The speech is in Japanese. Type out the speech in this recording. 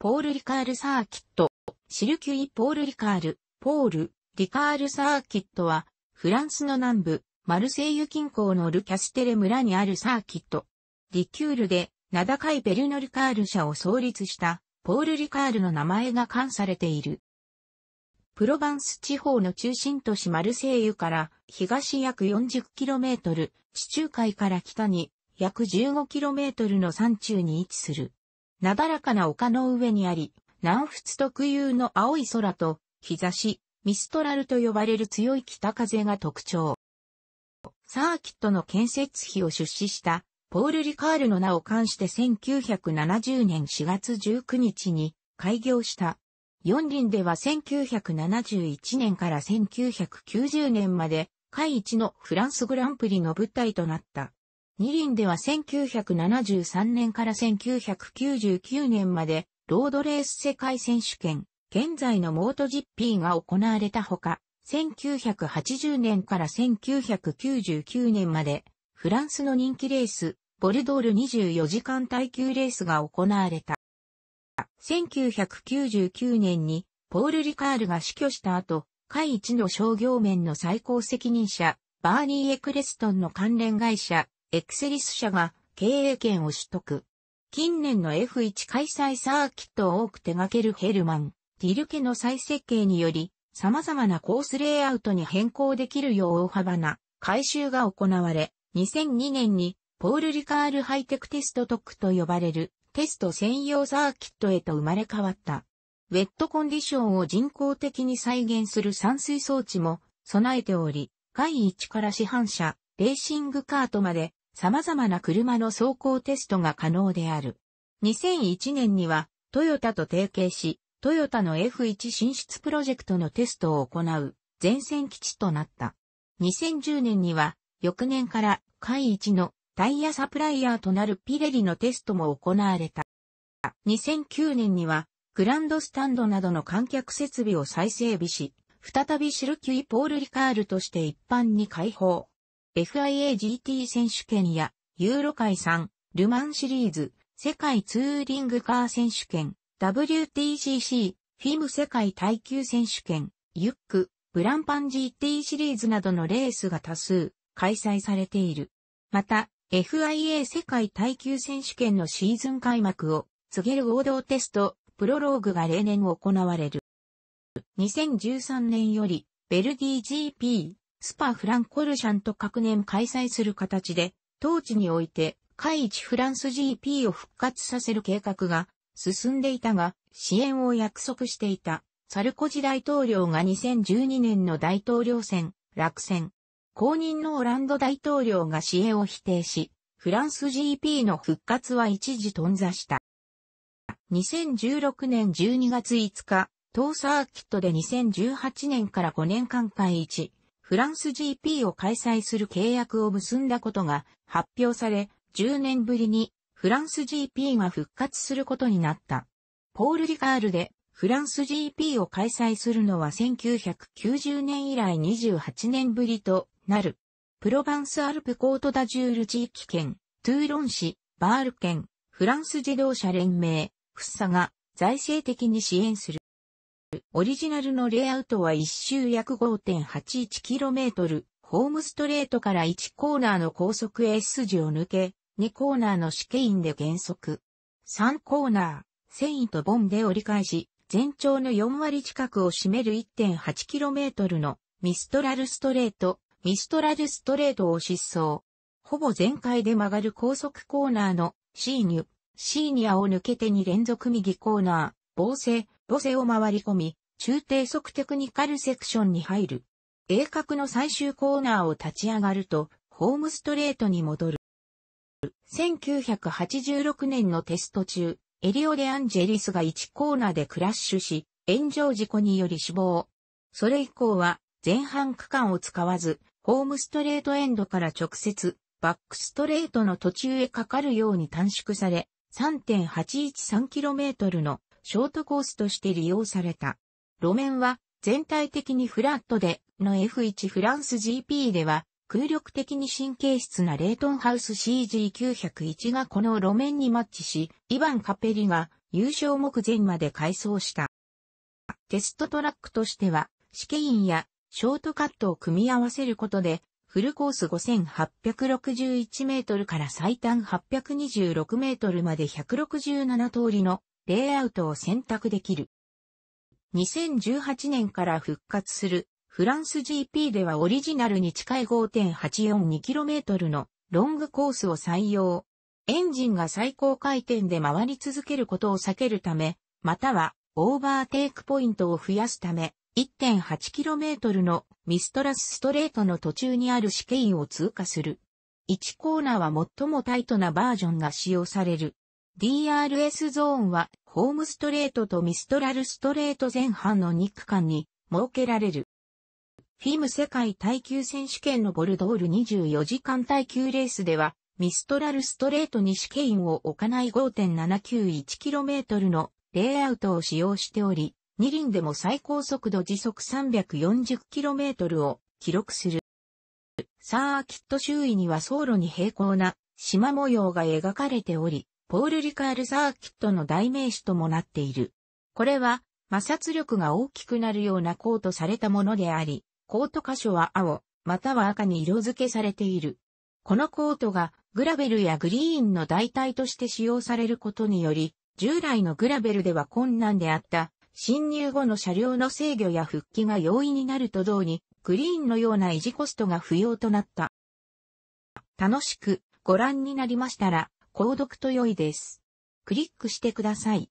ポール・リカール・サーキット、シルキュイ・ポール・リカール、ポール・リカール・サーキットは、フランスの南部、マルセイユ近郊のル・キャステレ村にあるサーキット。リキュールで、名高いベルノ・リカール社を創立した、ポール・リカールの名前が冠されている。プロバンス地方の中心都市マルセイユから東約 40km、地中海から北に約 15km の山中に位置する。なだらかな丘の上にあり、南仏特有の青い空と、日差し、ミストラルと呼ばれる強い北風が特徴。サーキットの建設費を出資したポール・リカールの名を冠して1970年4月19日に開業した。四輪では1971年から1990年まで、海一のフランスグランプリの舞台となった。二輪では1973年から1999年まで、ロードレース世界選手権、現在のモートジッピーが行われたほか、1980年から1999年まで、フランスの人気レース、ボルドール24時間耐久レースが行われた。1999年に、ポール・リカールが死去した後、会一の商業面の最高責任者、バーニー・エクレストンの関連会社、エクセリス社が経営権を取得。近年の F1 開催サーキットを多く手掛けるヘルマン、ディルケの再設計により、様々なコースレイアウトに変更できるよう大幅な改修が行われ、2002年にポール・リカールハイテクテストトックと呼ばれるテスト専用サーキットへと生まれ変わった。ウェットコンディションを人工的に再現する散水装置も備えており、第1から市販車、レーシングカートまで様々な車の走行テストが可能である。2001年には、トヨタと提携し、トヨタの F1 進出プロジェクトのテストを行う前線基地となった。2010年には、翌年から会一のタイヤサプライヤーとなるピレリのテストも行われた。2009年には、グランドスタンドなどの観客設備を再整備し、再びシルキュイ・ポール・リカールとして一般に開放。FIAGT 選手権や、ユーロ界3、ルマンシリーズ、世界ツーリングカー選手権、WTCC、フィム世界耐久選手権、ユック、ブランパン GT シリーズなどのレースが多数開催されている。また、FIA 世界耐久選手権のシーズン開幕を告げる王道テスト、プロローグが例年行われる。2013年より、ベルギー GP、スパ・フランコルシャンと各年開催する形で、当地において、海一フランス GP を復活させる計画が進んでいたが、支援を約束していた、サルコジ大統領が2012年の大統領選、落選。公認のオランド大統領が支援を否定し、フランス GP の復活は一時頓挫した。2016年12月5日、ーサーキットで2018年から5年間開一、フランス GP を開催する契約を結んだことが発表され、10年ぶりにフランス GP が復活することになった。ポール・リカールでフランス GP を開催するのは1990年以来28年ぶりとなる。プロバンスアルプコートダジュール地域圏、トゥーロン市、バール県、フランス自動車連盟、フッサが財政的に支援する。オリジナルのレイアウトは1周約 5.81km、ホームストレートから1コーナーの高速 S 筋を抜け、2コーナーの試験員で減速。3コーナー、繊維とボンで折り返し、全長の4割近くを占める 1.8km のミストラルストレート、ミストラルストレートを疾走。ほぼ全開で曲がる高速コーナーのシーニュ、シーニアを抜けて2連続右コーナー、防セ、ボセを回り込み、中低速テクニカルセクションに入る。鋭角の最終コーナーを立ち上がると、ホームストレートに戻る。1986年のテスト中、エリオ・デ・アンジェリスが1コーナーでクラッシュし、炎上事故により死亡。それ以降は、前半区間を使わず、ホームストレートエンドから直接、バックストレートの途中へかかるように短縮され、3.813km のショートコースとして利用された。路面は全体的にフラットで、の F1 フランス GP では、空力的に神経質なレイトンハウス CG901 がこの路面にマッチし、イヴァン・カペリが優勝目前まで改装した。テストトラックとしては、試験員やショートカットを組み合わせることで、フルコース5861メートルから最短826メートルまで167通りのレイアウトを選択できる。2018年から復活するフランス GP ではオリジナルに近い 5.842km のロングコースを採用。エンジンが最高回転で回り続けることを避けるため、またはオーバーテイクポイントを増やすため、1.8km のミストラスストレートの途中にある試験を通過する。1コーナーは最もタイトなバージョンが使用される。DRS ゾーンはホームストレートとミストラルストレート前半の2区間に設けられる。フィム世界耐久選手権のボルドール24時間耐久レースでは、ミストラルストレートに試験を置かない 5.791km のレイアウトを使用しており、2輪でも最高速度時速 340km を記録する。サーキット周囲には走路に平行な縞模様が描かれており、ポール・リカール・サーキットの代名詞ともなっている。これは、摩擦力が大きくなるようなコートされたものであり、コート箇所は青、または赤に色付けされている。このコートがグラベルやグリーンの代替として使用されることにより、従来のグラベルでは困難であった、侵入後の車両の制御や復帰が容易になると同に、グリーンのような維持コストが不要となった。楽しくご覧になりましたら、購読と良いです。クリックしてください。